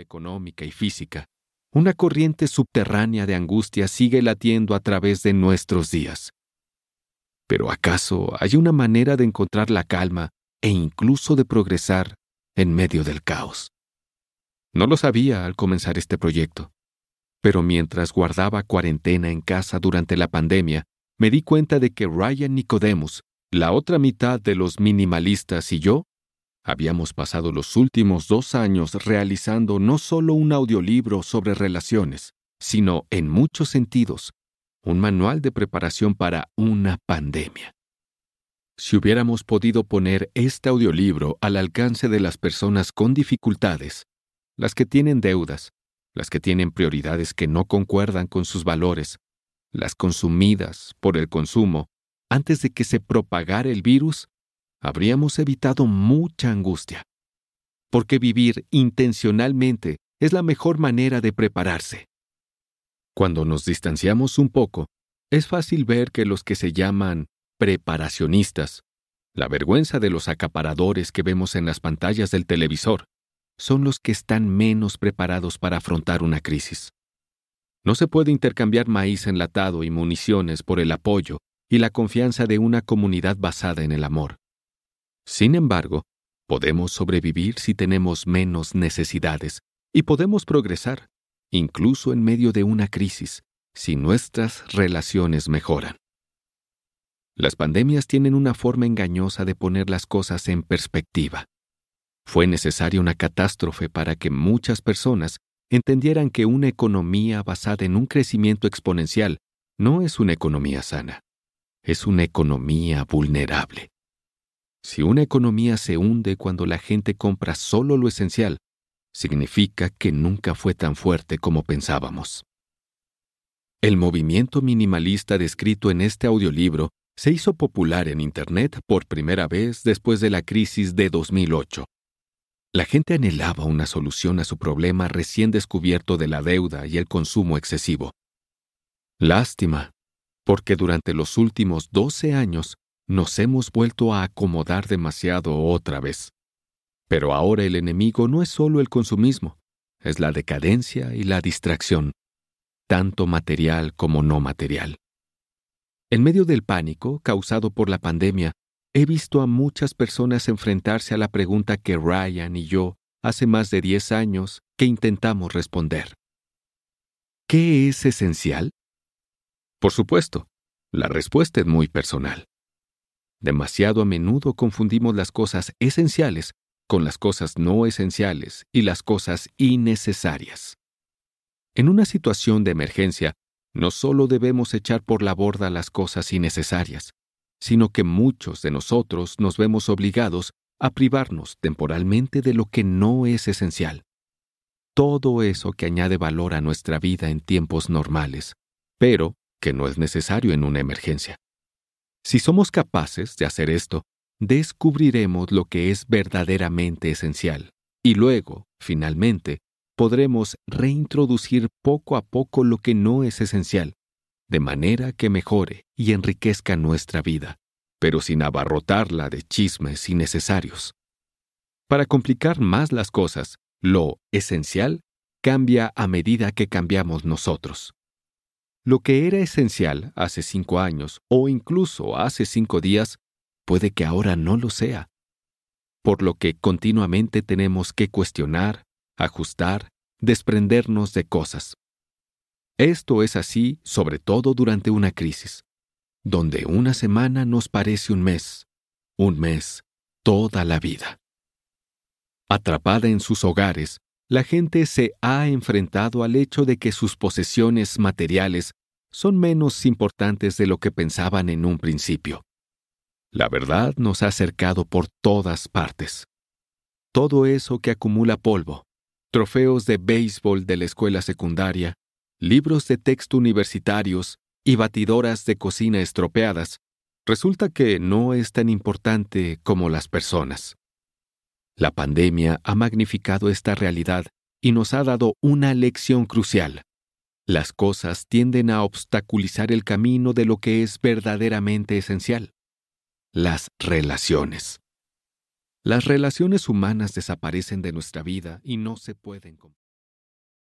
económica y física, una corriente subterránea de angustia sigue latiendo a través de nuestros días. Pero ¿acaso hay una manera de encontrar la calma e incluso de progresar en medio del caos? No lo sabía al comenzar este proyecto, pero mientras guardaba cuarentena en casa durante la pandemia, me di cuenta de que Ryan Nicodemus, la otra mitad de los minimalistas y yo, Habíamos pasado los últimos dos años realizando no solo un audiolibro sobre relaciones, sino, en muchos sentidos, un manual de preparación para una pandemia. Si hubiéramos podido poner este audiolibro al alcance de las personas con dificultades, las que tienen deudas, las que tienen prioridades que no concuerdan con sus valores, las consumidas por el consumo, antes de que se propagara el virus, habríamos evitado mucha angustia. Porque vivir intencionalmente es la mejor manera de prepararse. Cuando nos distanciamos un poco, es fácil ver que los que se llaman preparacionistas, la vergüenza de los acaparadores que vemos en las pantallas del televisor, son los que están menos preparados para afrontar una crisis. No se puede intercambiar maíz enlatado y municiones por el apoyo y la confianza de una comunidad basada en el amor. Sin embargo, podemos sobrevivir si tenemos menos necesidades y podemos progresar, incluso en medio de una crisis, si nuestras relaciones mejoran. Las pandemias tienen una forma engañosa de poner las cosas en perspectiva. Fue necesaria una catástrofe para que muchas personas entendieran que una economía basada en un crecimiento exponencial no es una economía sana, es una economía vulnerable. Si una economía se hunde cuando la gente compra solo lo esencial, significa que nunca fue tan fuerte como pensábamos. El movimiento minimalista descrito en este audiolibro se hizo popular en Internet por primera vez después de la crisis de 2008. La gente anhelaba una solución a su problema recién descubierto de la deuda y el consumo excesivo. Lástima, porque durante los últimos 12 años nos hemos vuelto a acomodar demasiado otra vez. Pero ahora el enemigo no es solo el consumismo, es la decadencia y la distracción, tanto material como no material. En medio del pánico causado por la pandemia, he visto a muchas personas enfrentarse a la pregunta que Ryan y yo hace más de 10 años que intentamos responder. ¿Qué es esencial? Por supuesto, la respuesta es muy personal. Demasiado a menudo confundimos las cosas esenciales con las cosas no esenciales y las cosas innecesarias. En una situación de emergencia, no solo debemos echar por la borda las cosas innecesarias, sino que muchos de nosotros nos vemos obligados a privarnos temporalmente de lo que no es esencial. Todo eso que añade valor a nuestra vida en tiempos normales, pero que no es necesario en una emergencia. Si somos capaces de hacer esto, descubriremos lo que es verdaderamente esencial y luego, finalmente, podremos reintroducir poco a poco lo que no es esencial, de manera que mejore y enriquezca nuestra vida, pero sin abarrotarla de chismes innecesarios. Para complicar más las cosas, lo esencial cambia a medida que cambiamos nosotros. Lo que era esencial hace cinco años o incluso hace cinco días puede que ahora no lo sea. Por lo que continuamente tenemos que cuestionar, ajustar, desprendernos de cosas. Esto es así sobre todo durante una crisis, donde una semana nos parece un mes, un mes, toda la vida. Atrapada en sus hogares, la gente se ha enfrentado al hecho de que sus posesiones materiales son menos importantes de lo que pensaban en un principio. La verdad nos ha acercado por todas partes. Todo eso que acumula polvo, trofeos de béisbol de la escuela secundaria, libros de texto universitarios y batidoras de cocina estropeadas, resulta que no es tan importante como las personas. La pandemia ha magnificado esta realidad y nos ha dado una lección crucial. Las cosas tienden a obstaculizar el camino de lo que es verdaderamente esencial, las relaciones. Las relaciones humanas desaparecen de nuestra vida y no se pueden...